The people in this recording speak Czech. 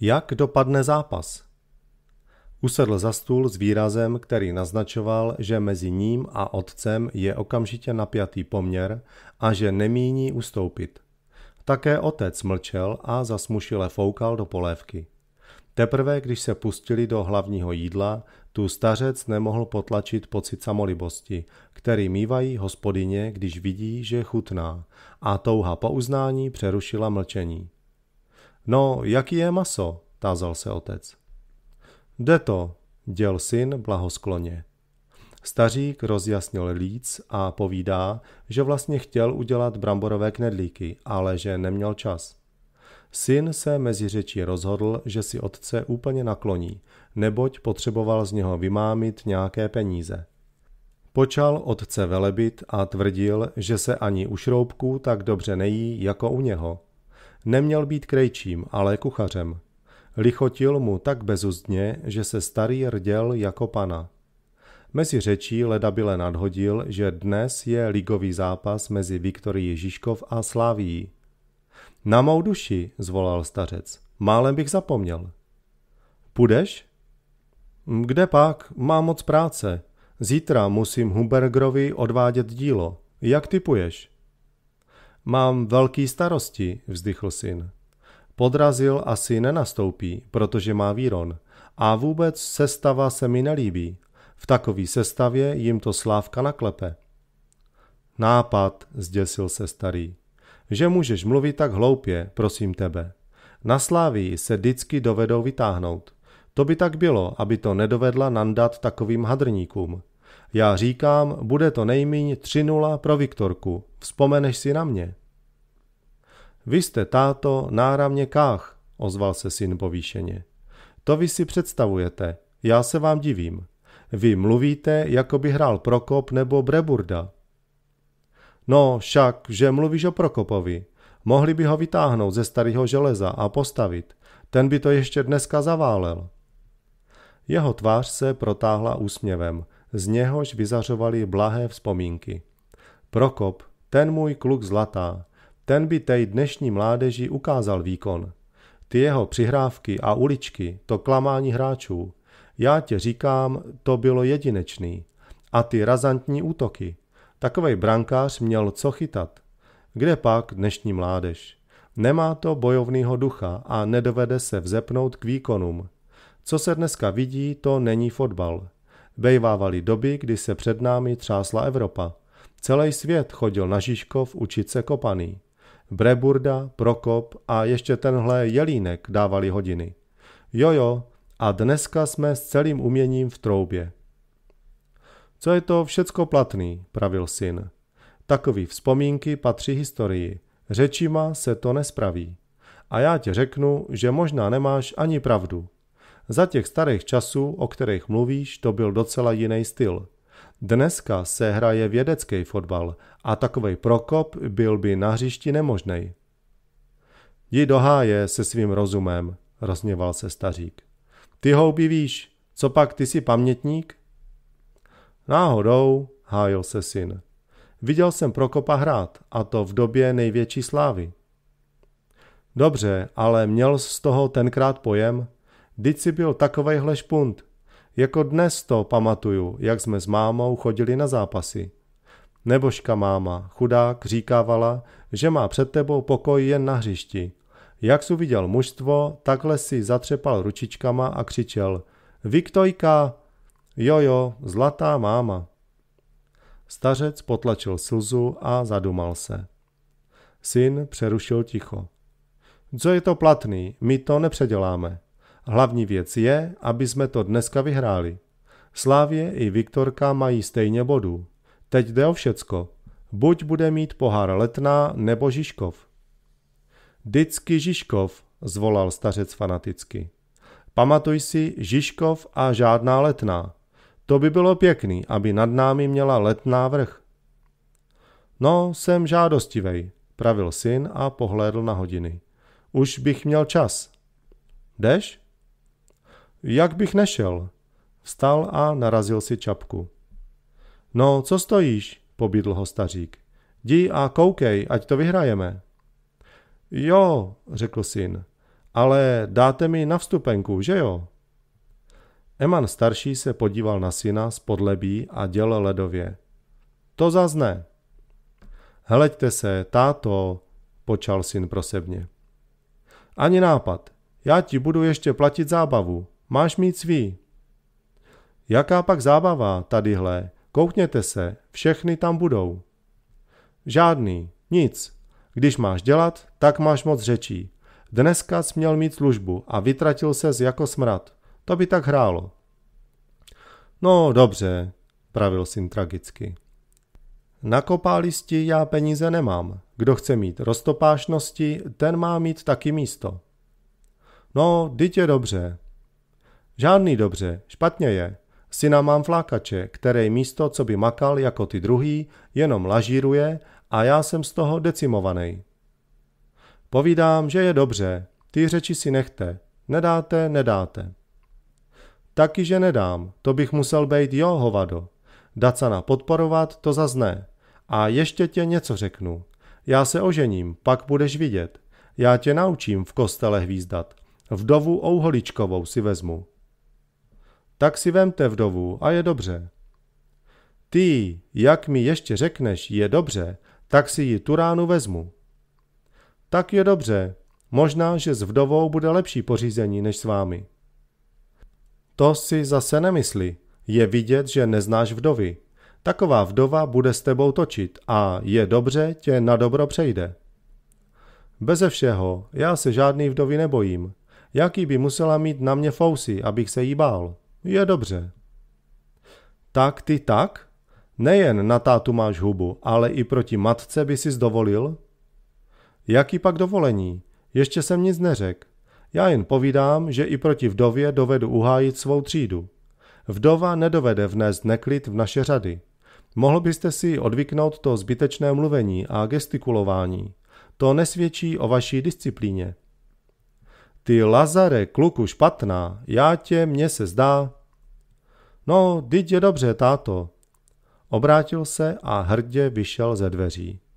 Jak dopadne zápas? Usedl za stůl s výrazem, který naznačoval, že mezi ním a otcem je okamžitě napjatý poměr a že nemíní ustoupit. Také otec mlčel a zasmušile foukal do polévky. Teprve, když se pustili do hlavního jídla, tu stařec nemohl potlačit pocit samolibosti, který mývají hospodyně, když vidí, že chutná, a touha po uznání přerušila mlčení. No, jaký je maso? tázal se otec. Jde to, děl syn blahoskloně. Stařík rozjasnil líc a povídá, že vlastně chtěl udělat bramborové knedlíky, ale že neměl čas. Syn se mezi řečí rozhodl, že si otce úplně nakloní, neboť potřeboval z něho vymámit nějaké peníze. Počal otce velebit a tvrdil, že se ani u šroubků tak dobře nejí jako u něho – Neměl být krejčím, ale kuchařem. Lichotil mu tak bezuzdně, že se starý rděl jako pana. Mezi řečí Ledabile nadhodil, že dnes je ligový zápas mezi Viktorií Žižkov a Sláví. Na mou duši, zvolal stařec, málem bych zapomněl. Půjdeš? Kde pak, mám moc práce. Zítra musím Hubergrovi odvádět dílo. Jak typuješ? Mám velký starosti, vzdychl syn. Podrazil asi nenastoupí, protože má víron. A vůbec sestava se mi nelíbí. V takové sestavě jim to slávka naklepe. Nápad, zděsil se starý. Že můžeš mluvit tak hloupě, prosím tebe. Na Slávii se vždycky dovedou vytáhnout. To by tak bylo, aby to nedovedla nandat takovým hadrníkům. Já říkám, bude to nejmíň 3-0 pro Viktorku. Vzpomeneš si na mě. Vy jste, táto, náramně kách, ozval se syn povýšeně. To vy si představujete, já se vám divím. Vy mluvíte, jako by hrál Prokop nebo Breburda. No, však, že mluvíš o Prokopovi. Mohli by ho vytáhnout ze starého železa a postavit. Ten by to ještě dneska zaválel. Jeho tvář se protáhla úsměvem – z něhož vyzařovaly blahé vzpomínky. Prokop, ten můj kluk zlatá, ten by tej dnešní mládeži ukázal výkon. Ty jeho přihrávky a uličky, to klamání hráčů, já tě říkám, to bylo jedinečný. A ty razantní útoky. Takovej brankář měl co chytat. Kde pak dnešní mládež? Nemá to bojovného ducha a nedovede se vzepnout k výkonům. Co se dneska vidí, to není fotbal. Bejvávaly doby, kdy se před námi třásla Evropa. Celý svět chodil na Žižkov učit se kopaný. Breburda, Prokop a ještě tenhle Jelínek dávali hodiny. Jojo, a dneska jsme s celým uměním v troubě. Co je to všecko platný, pravil syn. Takový vzpomínky patří historii. Řečima se to nespraví. A já ti řeknu, že možná nemáš ani pravdu, za těch starých časů, o kterých mluvíš, to byl docela jiný styl. Dneska se hraje vědecký fotbal a takovej prokop byl by na hřišti nemožnej. Jdi do háje se svým rozumem, rozněval se stařík. Ty houby víš, co pak ty jsi pamětník? Náhodou, hájil se syn. Viděl jsem Prokopa hrát, a to v době největší slávy. Dobře, ale měl z toho tenkrát pojem? Vždyť si byl takovejhle špunt. Jako dnes to pamatuju, jak jsme s mámou chodili na zápasy. Nebožka máma, chudák, říkávala, že má před tebou pokoj jen na hřišti. Jak jsi viděl mužstvo, takhle si zatřepal ručičkama a křičel Viktojka! Jojo, zlatá máma. Stařec potlačil slzu a zadumal se. Syn přerušil ticho. Co je to platný, my to nepředěláme. Hlavní věc je, aby jsme to dneska vyhráli. Slávě i Viktorka mají stejně bodů. Teď jde o všecko. Buď bude mít pohár Letná nebo Žižkov. Vždycky Žižkov, zvolal stařec fanaticky. Pamatuj si Žižkov a žádná Letná. To by bylo pěkný, aby nad námi měla Letná vrch. No, jsem žádostivej, pravil syn a pohlédl na hodiny. Už bych měl čas. Deš? Jak bych nešel? Vstal a narazil si čapku. No, co stojíš? pobídl ho stařík. Dí a koukej, ať to vyhrajeme. Jo, řekl syn, ale dáte mi na vstupenku, že jo? Eman starší se podíval na syna z podlebí a děl ledově. To zazne. Heleďte se, táto, počal syn prosebně. Ani nápad, já ti budu ještě platit zábavu, Máš mít svý. Jaká pak zábava tadyhle, koukněte se, všechny tam budou. Žádný, nic. Když máš dělat, tak máš moc řečí. Dneska jsi měl mít službu a vytratil ses jako smrad. To by tak hrálo. No dobře, pravil syn tragicky. Na kopálisti já peníze nemám. Kdo chce mít roztopášnosti, ten má mít taky místo. No, dítě dobře, Žádný dobře, špatně je. Syna mám flákače, který místo, co by makal jako ty druhý, jenom lažíruje a já jsem z toho decimovaný. Povídám, že je dobře, ty řeči si nechte, nedáte, nedáte. Taky, že nedám, to bych musel být jo, hovado. Dacana podporovat, to zazne. A ještě tě něco řeknu. Já se ožením, pak budeš vidět. Já tě naučím v kostele hvízdat. Vdovu Ouholičkovou si vezmu tak si vemte vdovu a je dobře. Ty, jak mi ještě řekneš, je dobře, tak si ji tu ránu vezmu. Tak je dobře, možná, že s vdovou bude lepší pořízení než s vámi. To si zase nemyslí. Je vidět, že neznáš vdovy. Taková vdova bude s tebou točit a je dobře, tě na dobro přejde. Beze všeho, já se žádný vdovy nebojím. Jaký by musela mít na mě fousy, abych se jí bál? Je dobře. Tak ty tak? Nejen na tátu máš hubu, ale i proti matce by si dovolil? Jaký pak dovolení? Ještě jsem nic neřekl. Já jen povídám, že i proti vdově dovedu uhájit svou třídu. Vdova nedovede vnést neklid v naše řady. Mohl byste si odvyknout to zbytečné mluvení a gestikulování. To nesvědčí o vaší disciplíně. Ty Lazare, kluku špatná, já tě, mně se zdá, No, dyť je dobře, táto. Obrátil se a hrdě vyšel ze dveří.